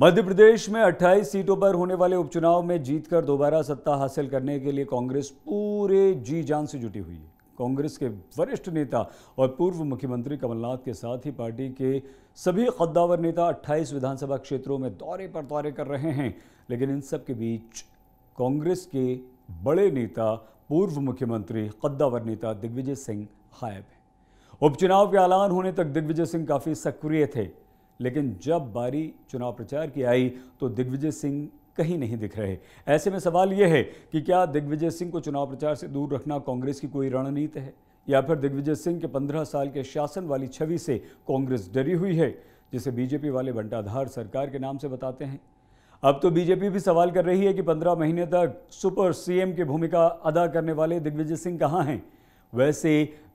मध्य प्रदेश में 28 सीटों पर होने वाले उपचुनाव में जीतकर दोबारा सत्ता हासिल करने के लिए कांग्रेस पूरे जी जान से जुटी हुई है कांग्रेस के वरिष्ठ नेता और पूर्व मुख्यमंत्री कमलनाथ के साथ ही पार्टी के सभी कद्दावर नेता 28 विधानसभा क्षेत्रों में दौरे पर दौरे कर रहे हैं लेकिन इन सब के बीच कांग्रेस के बड़े नेता पूर्व मुख्यमंत्री कद्दावर नेता दिग्विजय सिंह गायब हैं उपचुनाव के ऐलान होने तक दिग्विजय सिंह काफ़ी सक्रिय थे लेकिन जब बारी चुनाव प्रचार की आई तो दिग्विजय सिंह कहीं नहीं दिख रहे ऐसे में सवाल यह है कि क्या दिग्विजय सिंह को चुनाव प्रचार से दूर रखना कांग्रेस की कोई रणनीति है या फिर दिग्विजय सिंह के पंद्रह साल के शासन वाली छवि से कांग्रेस डरी हुई है जिसे बीजेपी वाले बंटाधार सरकार के नाम से बताते हैं अब तो बीजेपी भी सवाल कर रही है कि पंद्रह महीने तक सुपर सीएम की भूमिका अदा करने वाले दिग्विजय सिंह कहाँ हैं वैसे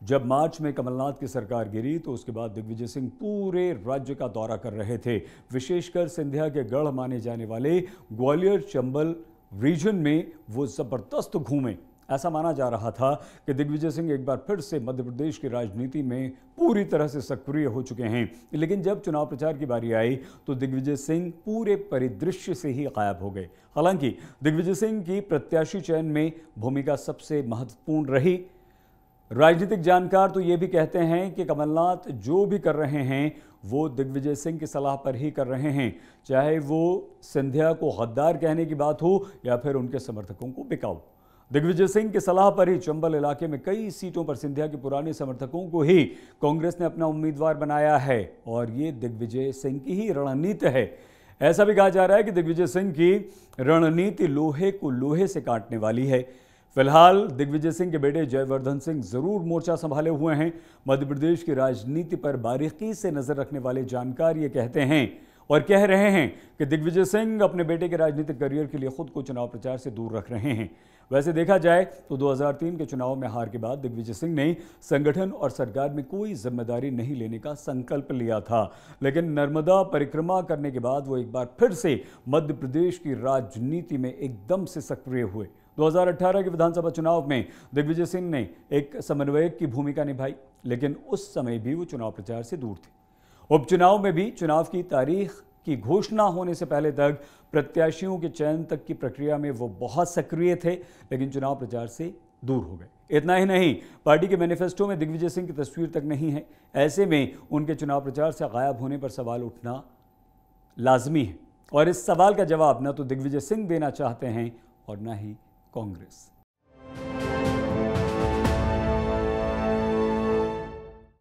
जब मार्च में कमलनाथ की सरकार गिरी तो उसके बाद दिग्विजय सिंह पूरे राज्य का दौरा कर रहे थे विशेषकर सिंधिया के गढ़ माने जाने वाले ग्वालियर चंबल रीजन में वो ज़बरदस्त घूमे ऐसा माना जा रहा था कि दिग्विजय सिंह एक बार फिर से मध्य प्रदेश की राजनीति में पूरी तरह से सक्रिय हो चुके हैं लेकिन जब चुनाव प्रचार की बारी आई तो दिग्विजय सिंह पूरे परिदृश्य से ही गायब हो गए हालांकि दिग्विजय सिंह की प्रत्याशी चयन में भूमिका सबसे महत्वपूर्ण रही राजनीतिक जानकार तो ये भी कहते हैं कि कमलनाथ जो भी कर रहे हैं वो दिग्विजय सिंह की सलाह पर ही कर रहे हैं चाहे वो सिंधिया को गद्दार कहने की बात हो या फिर उनके समर्थकों को बिकाऊ दिग्विजय सिंह की सलाह पर ही चंबल इलाके में कई सीटों पर सिंधिया के पुराने समर्थकों को ही कांग्रेस ने अपना उम्मीदवार बनाया है और ये दिग्विजय सिंह की ही रणनीति है ऐसा भी कहा जा रहा है कि दिग्विजय सिंह की रणनीति लोहे को लोहे से काटने वाली है फिलहाल दिग्विजय सिंह के बेटे जयवर्धन सिंह जरूर मोर्चा संभाले हुए हैं मध्य प्रदेश की राजनीति पर बारीकी से नजर रखने वाले जानकार ये कहते हैं और कह रहे हैं कि दिग्विजय सिंह अपने बेटे के राजनीतिक करियर के लिए खुद को चुनाव प्रचार से दूर रख रहे हैं वैसे देखा जाए तो 2003 के चुनाव में हार के बाद दिग्विजय सिंह ने संगठन और सरकार में कोई जिम्मेदारी नहीं लेने का संकल्प लिया था लेकिन नर्मदा परिक्रमा करने के बाद वो एक बार फिर से मध्य प्रदेश की राजनीति में एकदम से सक्रिय हुए 2018 के विधानसभा चुनाव में दिग्विजय सिंह ने एक समन्वयक की भूमिका निभाई लेकिन उस समय भी वो चुनाव प्रचार से दूर थे उपचुनाव में भी चुनाव की तारीख की घोषणा होने से पहले तक प्रत्याशियों के चयन तक की प्रक्रिया में वो बहुत सक्रिय थे लेकिन चुनाव प्रचार से दूर हो गए इतना ही नहीं पार्टी के मैनिफेस्टो में दिग्विजय सिंह की तस्वीर तक नहीं है ऐसे में उनके चुनाव प्रचार से गायब होने पर सवाल उठना लाजमी है और इस सवाल का जवाब न तो दिग्विजय सिंह देना चाहते हैं और न ही Congress.